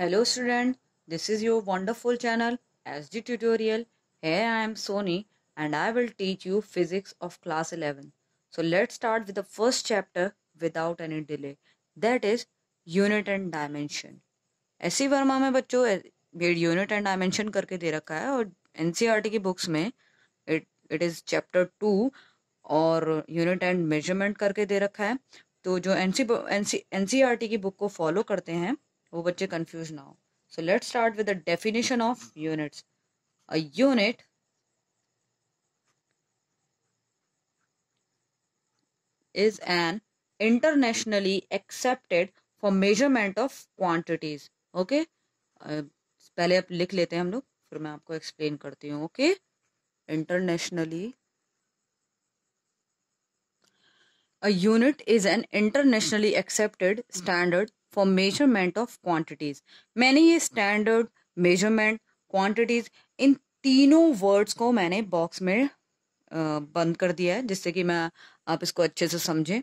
Hello student this is your wonderful channel S D tutorial है I am Soni and I will teach you physics of class eleven so let start with the first chapter without any delay that is unit and dimension S Verma में बच्चों Beed unit and dimension करके दे रखा है और N e की books में it it is chapter two और यूनिट एंड मेजरमेंट करके दे रखा है तो जो N C N C N C R T की बुक को फॉलो करते हैं वो बच्चे कंफ्यूज ना हो so let start with the definition of units a unit is an internationally accepted for measurement of quantities okay uh, पहले आप लिख लेते हैं हम लोग फिर मैं आपको एक्सप्लेन करती हूँ okay internationally a unit is an internationally accepted standard for measurement of quantities मैंने ये स्टैंडर्ड मेजरमेंट क्वांटिटीज इन तीनों वर्ड्स को मैंने बॉक्स में बंद कर दिया है जिससे कि मैं आप इसको अच्छे से समझें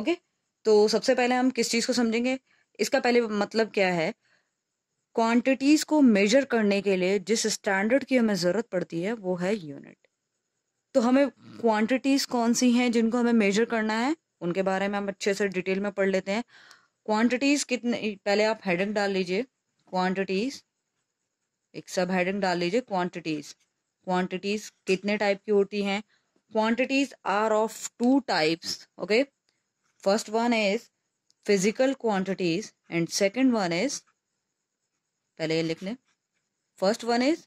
ओके तो सबसे पहले हम किस चीज़ को समझेंगे इसका पहले मतलब क्या है क्वांटिटीज को मेजर करने के लिए जिस स्टैंडर्ड की हमें ज़रूरत पड़ती है वो है यूनिट तो हमें क्वांटिटीज कौन सी हैं जिनको हमें मेजर करना है उनके बारे में हम अच्छे से डिटेल में पढ़ लेते हैं क्वांटिटीज कितने पहले आप हेडिंग डाल लीजिए क्वांटिटीज एक सब हेडिंग डाल लीजिए क्वांटिटीज क्वांटिटीज कितने टाइप की होती हैं quantities are of two types okay first one is physical quantities and second one is पहले ये लिख लें first one is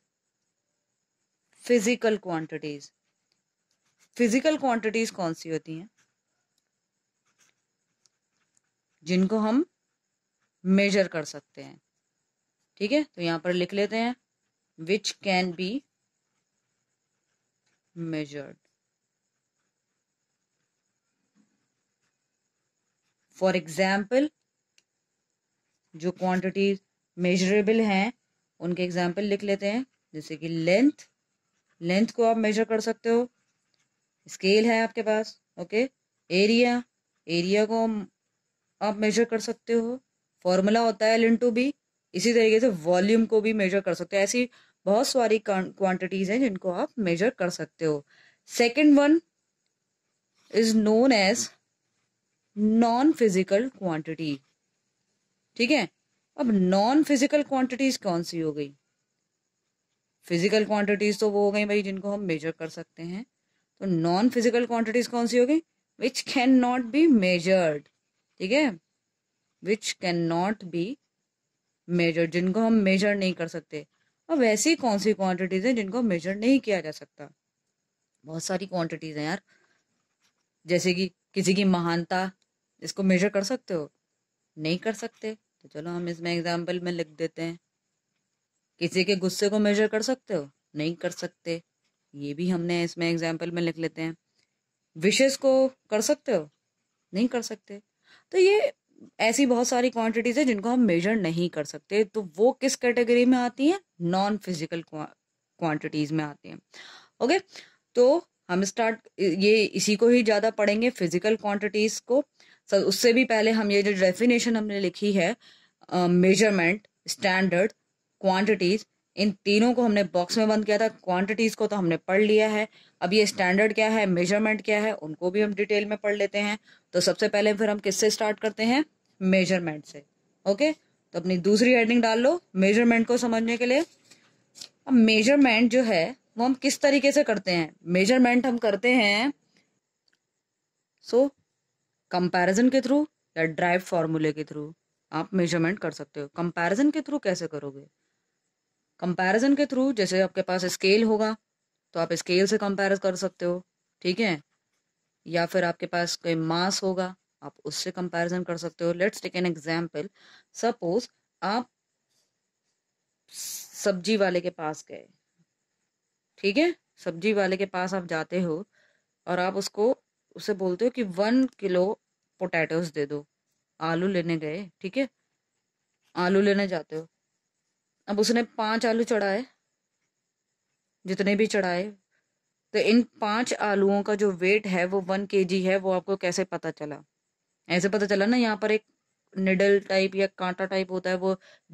physical quantities physical quantities कौन सी होती हैं जिनको हम मेजर कर सकते हैं ठीक है तो यहाँ पर लिख लेते हैं which can be measured for example जो क्वांटिटी मेजरेबल हैं उनके एग्जाम्पल लिख लेते हैं जैसे कि लेंथ लेंथ को आप मेजर कर सकते हो स्केल है आपके पास ओके एरिया एरिया को आप मेजर कर सकते हो फॉर्मूला होता है एल टू बी इसी तरीके से वॉल्यूम को भी मेजर कर सकते हो ऐसी बहुत सारी क्वांटिटीज हैं जिनको आप मेजर कर सकते हो second one is known as non physical quantity ठीक है अब नॉन फिजिकल क्वांटिटीज कौन सी हो गई फिजिकल क्वांटिटीज तो वो हो गई भाई जिनको हम मेजर कर सकते हैं तो नॉन फिजिकल क्वांटिटीज कौन सी हो गई which can not be measured ठीक है which can not be measure जिनको हम मेजर नहीं कर सकते अब ऐसी कौन सी क्वांटिटीज हैं जिनको मेजर नहीं किया जा सकता बहुत सारी क्वांटिटीज हैं यार जैसे कि किसी की महानता इसको मेजर कर सकते हो नहीं कर सकते तो चलो हम इसमें एग्जाम्पल में लिख देते हैं किसी के गुस्से को मेजर कर सकते हो नहीं कर सकते ये भी हमने इसमें एग्जाम्पल में लिख लेते हैं विशेष को कर सकते हो नहीं कर सकते तो ये ऐसी बहुत सारी क्वांटिटीज है जिनको हम मेजर नहीं कर सकते तो वो किस कैटेगरी में आती हैं नॉन फिजिकल क्वांटिटीज में आती हैं ओके तो हम स्टार्ट ये इसी को ही ज़्यादा पढ़ेंगे फिजिकल क्वांटिटीज को सर उससे भी पहले हम ये जो डेफिनेशन हमने लिखी है मेजरमेंट स्टैंडर्ड क्वांटिटीज इन तीनों को हमने बॉक्स में बंद किया था क्वांटिटीज़ को तो हमने पढ़ लिया है अब ये स्टैंडर्ड क्या है मेजरमेंट क्या है उनको भी हम डिटेल में पढ़ लेते हैं तो सबसे पहले फिर हम किससे स्टार्ट करते हैं मेजरमेंट से ओके तो अपनी दूसरी हेडिंग डाल लो मेजरमेंट को समझने के लिए अब मेजरमेंट जो है वो हम किस तरीके से करते हैं मेजरमेंट हम करते हैं सो कंपैरिजन के थ्रू या ड्राइव फॉर्मूले के थ्रू आप मेजरमेंट कर सकते हो कंपैरिजन के थ्रू कैसे करोगे कंपैरिजन के थ्रू जैसे आपके पास स्केल होगा तो आप स्केल से कंपेयर कर सकते हो ठीक है या फिर आपके पास कोई मास होगा आप उससे कंपैरिजन कर सकते हो let's take an example suppose आप सब्जी वाले के पास गए ठीक है सब्जी वाले के पास आप जाते हो और आप उसको उसे बोलते हो कि वन किलो पोटैटोज दे दो आलू लेने गए ठीक है आलू लेने जाते हो अब उसने पांच आलू चढ़ाए जितने भी चढ़ाए तो इन पांच आलूओं का जो वेट है वो वन के है वो आपको कैसे पता चला ऐसे पता चला ना यहाँ पर एक निडल टाइप या कांटा टाइप होता है वो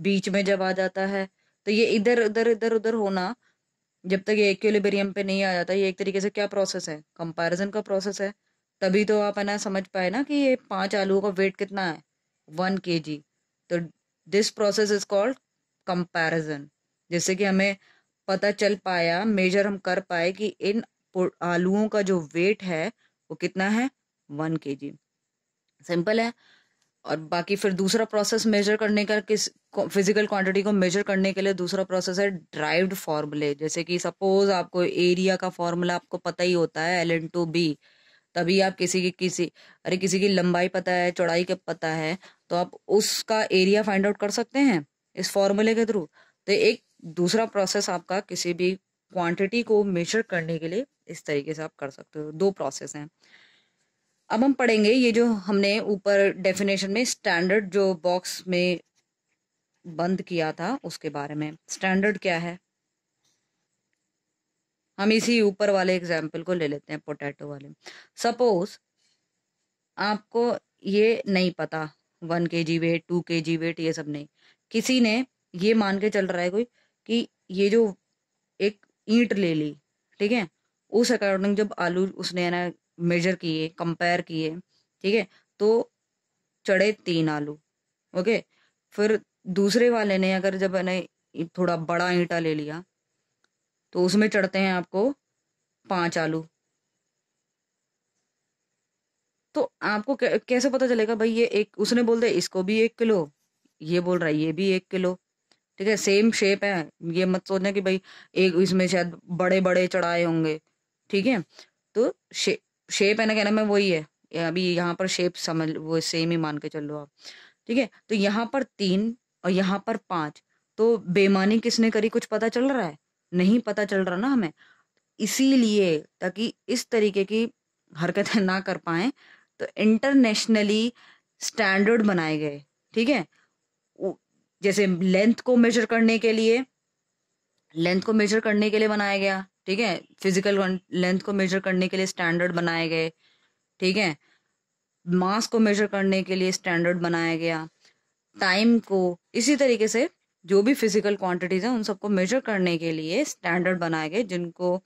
बीच में जब आ जाता है तो ये इधर उधर इधर उधर होना जब तक ये एक्यूलिबेरियम पे नहीं आ जाता ये एक तरीके से क्या प्रोसेस है कंपैरिजन का प्रोसेस है तभी तो आप है ना समझ पाए ना कि ये पांच आलुओं का वेट कितना है वन के तो this process is called comparison जैसे कि हमें पता चल पाया मेजर हम कर पाए कि इन आलूओं का जो वेट है वो कितना है वन के जी सिंपल है और बाकी फिर दूसरा प्रोसेस मेजर करने का किस फिजिकल क्वांटिटी को मेजर करने के लिए दूसरा प्रोसेस है ड्राइव्ड फॉर्मूले जैसे कि सपोज आपको एरिया का फॉर्मूला आपको पता ही होता है एल एन टू बी तभी आप किसी की किसी अरे किसी की लंबाई पता है चौड़ाई का पता है तो आप उसका एरिया फाइंड आउट कर सकते हैं इस फॉर्मूले के थ्रू तो एक दूसरा प्रोसेस आपका किसी भी क्वांटिटी को मेजर करने के लिए इस तरीके से आप कर सकते हो दो प्रोसेस हैं अब हम पढ़ेंगे ये जो हमने ऊपर डेफिनेशन में स्टैंडर्ड जो बॉक्स में बंद किया था उसके बारे में स्टैंडर्ड क्या है हम इसी ऊपर वाले एग्जाम्पल को ले लेते हैं पोटैटो वाले सपोज आपको ये नहीं पता वन के जी वेट टू के जी वेट ये सब नहीं किसी ने ये मान के चल रहा है कोई कि ये जो एक ईंट ले ली ठीक है उस अकॉर्डिंग जब आलू उसने ना मेजर किए कंपेयर किए ठीक है तो चढ़े तीन आलू ओके फिर दूसरे वाले ने अगर जब है थोड़ा बड़ा ईंटा ले लिया तो उसमें चढ़ते हैं आपको पांच आलू तो आपको कैसे पता चलेगा भाई ये एक उसने बोल दे इसको भी एक किलो ये बोल रहा है ये भी एक किलो ठीक है सेम शेप है ये मत सोचना कि भाई एक इसमें शायद बड़े बड़े चढ़ाए होंगे ठीक है तो शे, शेप है ना कहना मैं वही है अभी यहाँ पर शेप समझ वो सेम ही मान के चल लो आप ठीक है तो यहाँ पर तीन और यहाँ पर पांच तो बेमानी किसने करी कुछ पता चल रहा है नहीं पता चल रहा ना हमें इसीलिए ताकि इस तरीके की हरकतें ना कर पाए तो इंटरनेशनली स्टैंडर्ड बनाए गए ठीक है जैसे लेंथ को मेजर करने के लिए लेंथ को मेजर करने के लिए बनाया गया ठीक है फिजिकल लेंथ को मेजर करने के लिए स्टैंडर्ड बनाए गए ठीक है मास को मेजर करने के लिए स्टैंडर्ड बनाया गया टाइम को इसी तरीके से जो भी फिजिकल क्वांटिटीज हैं उन सबको मेजर करने के लिए स्टैंडर्ड बनाए गए जिनको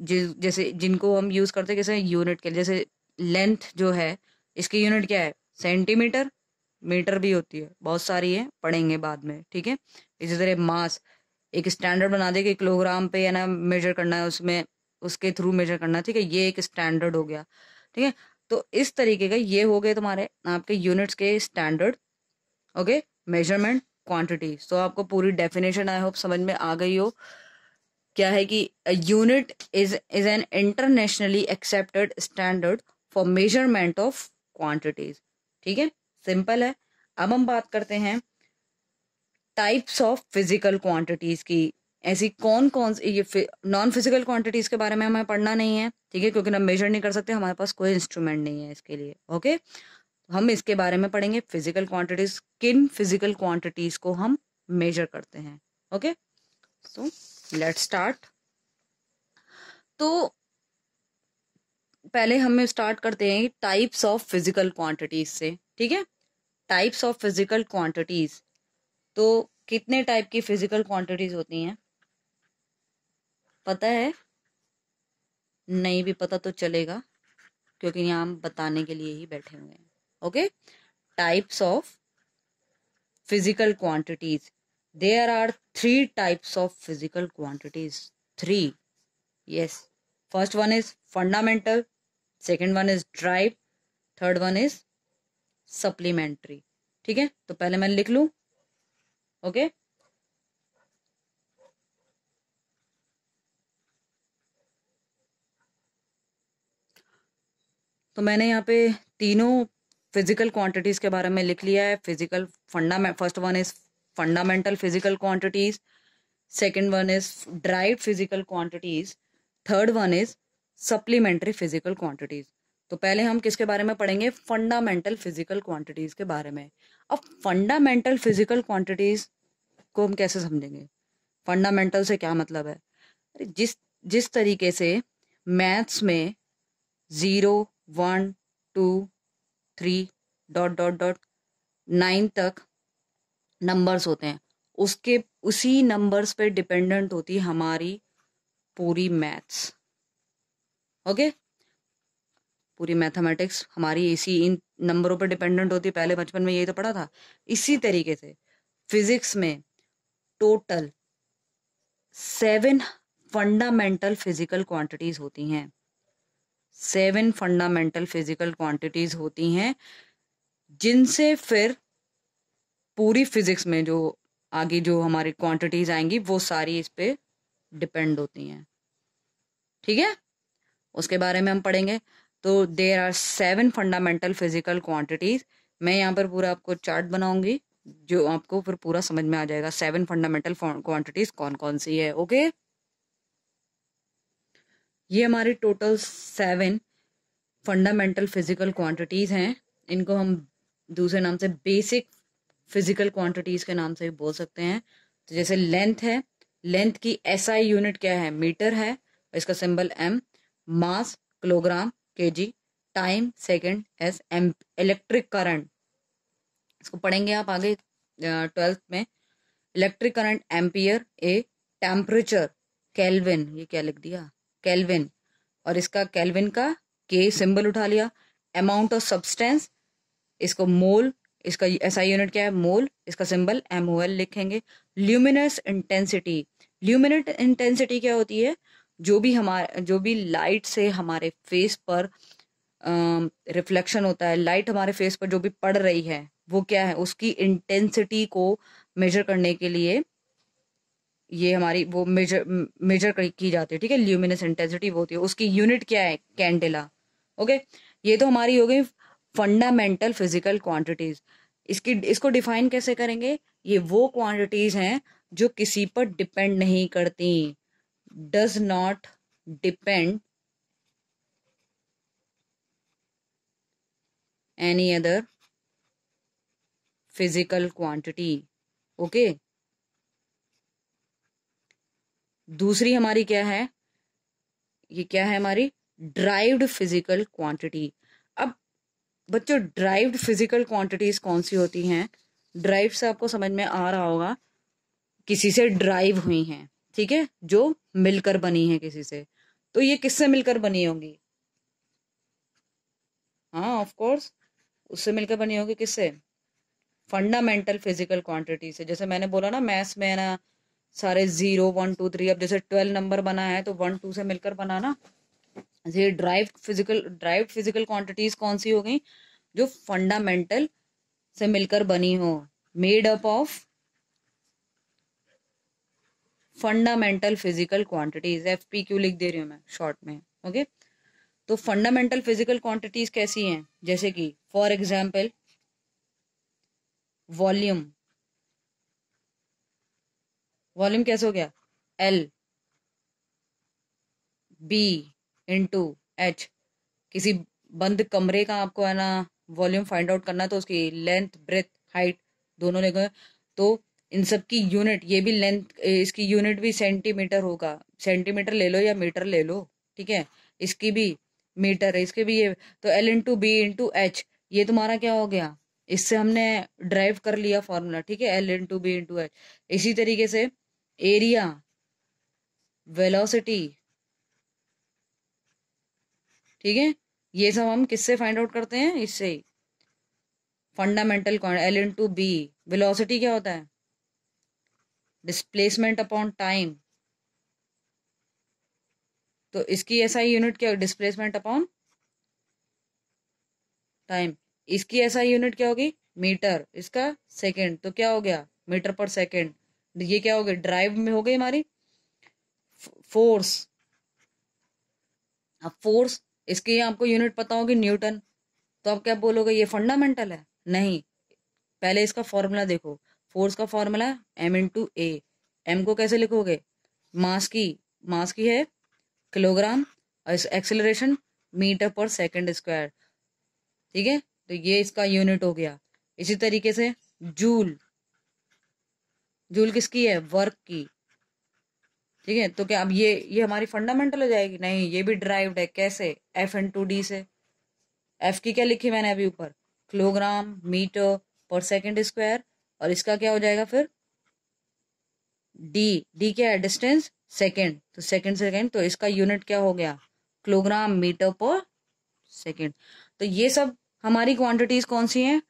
जि, जैसे जिनको हम यूज़ करते हैं जैसे यूनिट के जैसे लेंथ जो है इसकी यूनिट क्या है सेंटीमीटर मीटर भी होती है बहुत सारी है पढ़ेंगे बाद में ठीक है इसी तरह मास एक स्टैंडर्ड बना दे कि किलोग्राम पे है ना मेजर करना है उसमें उसके थ्रू मेजर करना है ठीक है ये एक स्टैंडर्ड हो गया ठीक है तो इस तरीके का ये हो गए तुम्हारे आपके यूनिट्स के standard okay measurement quantity so आपको पूरी डेफिनेशन आई होप समझ में आ गई हो क्या है कि unit is is an internationally accepted standard for measurement of quantities ठीक है सिंपल है अब हम बात करते हैं टाइप्स ऑफ फिजिकल क्वांटिटीज की ऐसी कौन कौन सी ये नॉन फिजिकल क्वांटिटीज के बारे में हमें पढ़ना नहीं है ठीक है क्योंकि हम मेजर नहीं कर सकते हमारे पास कोई इंस्ट्रूमेंट नहीं है इसके लिए ओके तो हम इसके बारे में पढ़ेंगे फिजिकल क्वांटिटीज किन फिजिकल क्वांटिटीज को हम मेजर करते हैं ओके सो लेट स्टार्ट तो पहले हम स्टार्ट करते हैं टाइप्स ऑफ फिजिकल क्वांटिटीज से ठीक है टाइप्स ऑफ फिजिकल क्वांटिटीज तो कितने टाइप की फिजिकल क्वांटिटीज होती हैं पता है नहीं भी पता तो चलेगा क्योंकि यहाँ हम बताने के लिए ही बैठे हुए हैं okay types of physical quantities there are three types of physical quantities three yes first one is fundamental second one is derive third one is supplementary ठीक है तो पहले मैं लिख लू ओके तो मैंने यहाँ पे तीनों फिजिकल क्वांटिटीज के बारे में लिख लिया है physical fundament first one is fundamental physical quantities second one is derive physical quantities third one is supplementary physical quantities तो पहले हम किसके बारे में पढ़ेंगे फंडामेंटल फिजिकल क्वांटिटीज के बारे में अब फंडामेंटल फिजिकल क्वांटिटीज को हम कैसे समझेंगे फंडामेंटल से क्या मतलब है अरे जिस जिस तरीके से मैथ्स में zero one two three dot dot dot nine तक नंबर्स होते हैं उसके उसी नंबर्स पे डिपेंडेंट होती हमारी पूरी मैथ्स ओके पूरी मैथमेटिक्स हमारी इसी इन नंबरों पर डिपेंडेंट होती पहले बचपन में यही तो पढ़ा था इसी तरीके से फिजिक्स में total seven fundamental physical quantities होती हैं सेवन फंडामेंटल फिजिकल क्वांटिटीज होती हैं जिनसे फिर पूरी फिजिक्स में जो आगे जो हमारी क्वांटिटीज आएंगी वो सारी इस पर डिपेंड होती हैं ठीक है उसके बारे में हम पढ़ेंगे तो there are seven fundamental physical quantities मैं यहाँ पर पूरा आपको चार्ट बनाऊंगी जो आपको फिर पूरा समझ में आ जाएगा सेवन फंडामेंटल क्वांटिटीज कौन कौन सी है ओके okay? ये हमारी total seven fundamental physical quantities हैं इनको हम दूसरे नाम से बेसिक फिजिकल क्वांटिटीज के नाम से भी बोल सकते हैं तो जैसे लेंथ है लेंथ की एसआई यूनिट क्या है मीटर है इसका symbol M mass kilogram G time second S M electric current इसको पढ़ेंगे आप आगे ट्वेल्थ में electric current ampere A temperature kelvin ये क्या लिख दिया कैलविन और इसका कैलविन का के सिंबल उठा लिया अमाउंट ऑफ सब्सटेंस इसको मोल इसका ऐसा यूनिट क्या है मोल इसका सिंबल एम लिखेंगे ल्यूमिनस इंटेंसिटी ल्यूमिनट इंटेंसिटी क्या होती है जो भी हमारे जो भी लाइट से हमारे फेस पर रिफ्लेक्शन होता है लाइट हमारे फेस पर जो भी पड़ रही है वो क्या है उसकी इंटेंसिटी को मेजर करने के लिए ये हमारी वो मेजर मेजर की जाती है ठीक है ल्यूमिनस इंटेंसिटी वो होती है उसकी यूनिट क्या है कैंडेला ओके ये तो हमारी हो गई फंडामेंटल फिजिकल क्वांटिटीज इसकी इसको डिफाइन कैसे करेंगे ये वो क्वांटिटीज हैं जो किसी पर डिपेंड नहीं करती does not depend any other physical quantity okay okay? दूसरी हमारी क्या है ये क्या है हमारी ड्राइव्ड फिजिकल क्वांटिटी अब बच्चों ड्राइव्ड फिजिकल क्वांटिटीज कौन सी होती हैं ड्राइव से आपको समझ में आ रहा होगा किसी से ड्राइव हुई हैं ठीक है जो मिलकर बनी है किसी से तो ये किससे मिलकर बनी होंगी हाँ ऑफकोर्स उससे मिलकर बनी होगी किससे फंडामेंटल फिजिकल क्वांटिटी से जैसे मैंने बोला ना मैथ्स में ना सारे जीरो वन टू थ्री अब जैसे ट्वेल्व नंबर बना है तो वन टू से मिलकर बना ना ये derive physical derive physical quantities कौन सी हो गई जो फंडामेंटल से मिलकर बनी हो made up of fundamental physical quantities F P Q लिख दे रही हूँ मैं शॉर्ट में ओके तो फंडामेंटल फिजिकल क्वांटिटीज कैसी हैं जैसे कि फॉर एग्जाम्पल वॉल्यूम वॉल्यूम कैसे हो गया एल बी इंटू एच किसी बंद कमरे का आपको है ना वॉल्यूम फाइंड आउट करना तो उसकी लेंथ ब्रेथ हाइट दोनों लेंगे तो इन सब की यूनिट ये भी लेंथ इसकी यूनिट भी सेंटीमीटर होगा सेंटीमीटर ले लो या मीटर ले लो ठीक है इसकी भी मीटर है इसके भी ये तो L into B into H ये तुम्हारा क्या हो गया इससे हमने ड्राइव कर लिया फॉर्मूला ठीक है L into B into H इसी तरीके से एरिया वेलोसिटी ठीक है ये सब हम किससे फाइंड आउट करते हैं इससे फंडामेंटल कॉन्ट एल इंटू बी वेलोसिटी क्या होता है डिस्प्लेसमेंट अपॉन टाइम तो इसकी ऐसा यूनिट क्या डिस्प्लेसमेंट अपॉन टाइम इसकी ऐसा यूनिट क्या होगी मीटर इसका सेकेंड तो क्या हो गया मीटर पर सेकेंड ये क्या हो गया ड्राइव में हो गई हमारी फोर्स अब फोर्स इसकी आपको यूनिट पता होगी न्यूटन तो आप क्या बोलोगे ये फंडामेंटल है नहीं पहले इसका फॉर्मूला देखो फोर्स का formula M to A M को कैसे लिखोगे मास की मास की है kilogram acceleration metre per second square ठीक है तो ये इसका यूनिट हो गया इसी तरीके से जूल जूल किसकी है वर्क की ठीक है तो क्या अब ये ये हमारी फंडामेंटल हो जाएगी नहीं ये भी ड्राइव्ड है कैसे एफ एन टू डी से एफ की क्या लिखी मैंने अभी ऊपर kilogram metre per second square और इसका क्या हो जाएगा फिर डी डी क्या है डिस्टेंस सेकेंड तो सेकेंड सेकेंड तो इसका यूनिट क्या हो गया किलोग्राम मीटर पर सेकेंड तो ये सब हमारी क्वांटिटीज कौन सी हैं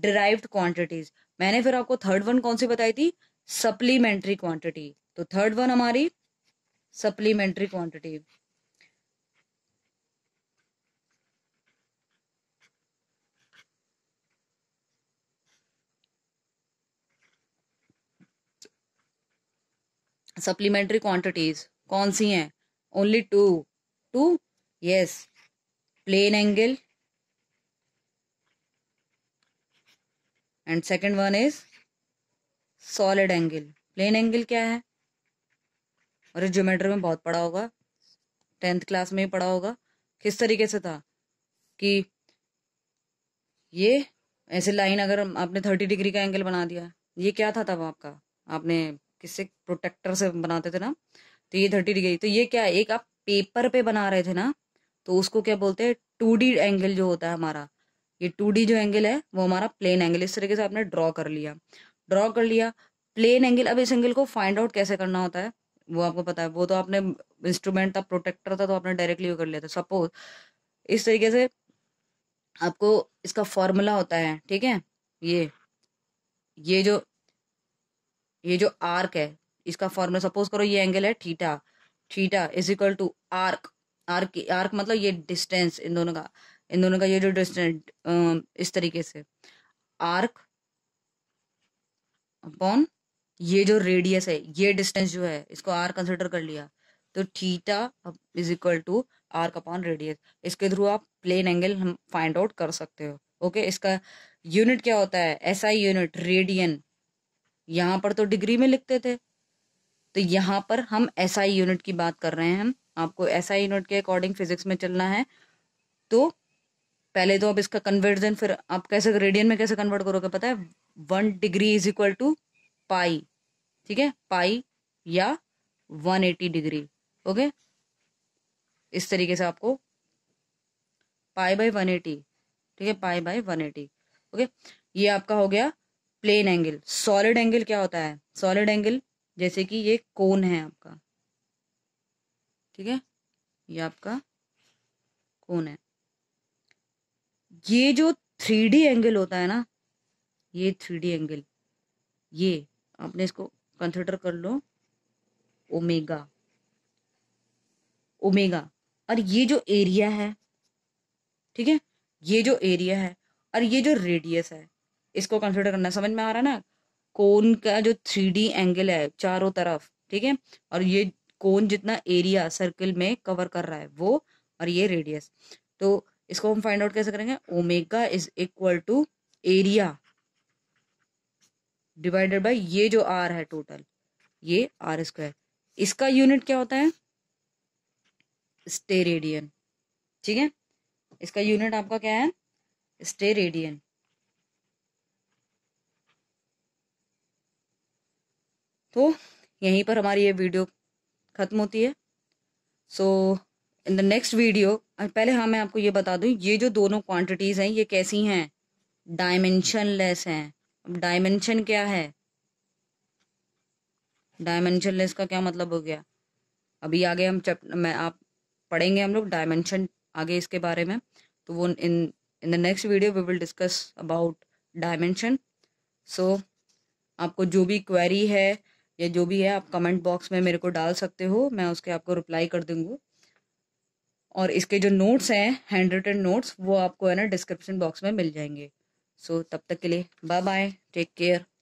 डिराइव्ड क्वांटिटीज मैंने फिर आपको थर्ड वन कौन सी बताई थी सप्लीमेंट्री क्वांटिटी तो थर्ड वन हमारी सप्लीमेंट्री क्वांटिटी सप्लीमेंट्री क्वांटिटीज कौन सी हैं only two two yes plane angle and second one is solid angle plane angle क्या है और ज्योमेट्री में बहुत पढ़ा होगा टेंथ क्लास में ही पढ़ा होगा किस तरीके से था कि ये ऐसे लाइन अगर आपने थर्टी डिग्री का एंगल बना दिया ये क्या था तब आपका आपने किससे प्रोटेक्टर से बनाते थे ना तो ये थर्टी डिग्री तो ये क्या है एक आप पेपर पे बना रहे थे ना तो उसको क्या बोलते हैं टू एंगल जो होता है हमारा ये टू जो एंगल है वो हमारा प्लेन एंगल इस तरीके से आपने ड्रॉ कर लिया ड्रॉ कर लिया प्लेन एंगल अब इस एंगल को फाइंड आउट कैसे करना होता है वो आपको पता है वो तो आपने इंस्ट्रूमेंट था प्रोटेक्टर था तो आपने डायरेक्टली वो कर लिया था सपोज इस तरीके से आपको इसका फॉर्मूला होता है ठीक है ये ये जो ये जो आर्क है इसका फॉर्मूला सपोज करो ये एंगल है theta theta is equal to arc arc arc मतलब ये डिस्टेंस इन दोनों का इन दोनों का ये जो डिस्टेंस इस तरीके से आर्क अपॉन ये जो रेडियस है ये डिस्टेंस जो है इसको आर कंसिडर कर लिया तो theta is equal to arc upon radius इसके थ्रू आप प्लेन एंगल हम फाइंड आउट कर सकते हो ओके इसका यूनिट क्या होता है एसआई यूनिट रेडियन यहाँ पर तो डिग्री में लिखते थे तो यहाँ पर हम एस आई यूनिट की बात कर रहे हैं हम आपको एसआई SI यूनिट के अकॉर्डिंग फिजिक्स में चलना है तो पहले तो आप इसका कन्वर्जन फिर आप कैसे रेडियन में कैसे कन्वर्ट करोगे पता है one degree is equal to pi ठीक है पाई या वन एटी डिग्री ओके इस तरीके से आपको पाई बाई वन एटी ठीक है pi by one eighty okay ये आपका हो गया प्लेन एंगल सॉलिड एंगल क्या होता है सॉलिड एंगल जैसे कि ये कोन है आपका ठीक है ये आपका कोन है ये जो थ्री डी एंगल होता है ना ये थ्री डी एंगल ये आपने इसको कंसिडर कर लो ओमेगा ओमेगा और ये जो एरिया है ठीक है ये जो एरिया है और ये जो रेडियस है इसको कंसिडर करना समझ में आ रहा है ना कोन का जो थ्री एंगल है चारों तरफ ठीक है और ये कोन जितना एरिया सर्कल में कवर कर रहा है वो और ये रेडियस तो इसको हम फाइंड आउट कैसे करेंगे omega is equal to area divided by ये जो आर है टोटल ये आर स्क्वायर इसका यूनिट क्या होता है स्टे रेडियन ठीक है इसका यूनिट आपका क्या है स्टे रेडियन तो यहीं पर हमारी ये वीडियो ख़त्म होती है so in the next video पहले हाँ मैं आपको ये बता दूँ ये जो दोनों क्वांटिटीज़ हैं ये कैसी हैं डायमेंशन लेस हैं डायमेंशन क्या है डायमेंशन लेस का क्या मतलब हो गया अभी आगे हम चप मैं आप पढ़ेंगे हम लोग डायमेंशन आगे इसके बारे में तो वो in in the next video we will discuss about dimension so आपको जो भी क्वेरी है या जो भी है आप कमेंट बॉक्स में मेरे को डाल सकते हो मैं उसके आपको रिप्लाई कर दूंगी और इसके जो नोट्स हैं हैंड रिटन नोट्स वो आपको है ना डिस्क्रिप्शन बॉक्स में मिल जाएंगे सो so, तब तक के लिए बाय बाय टेक केयर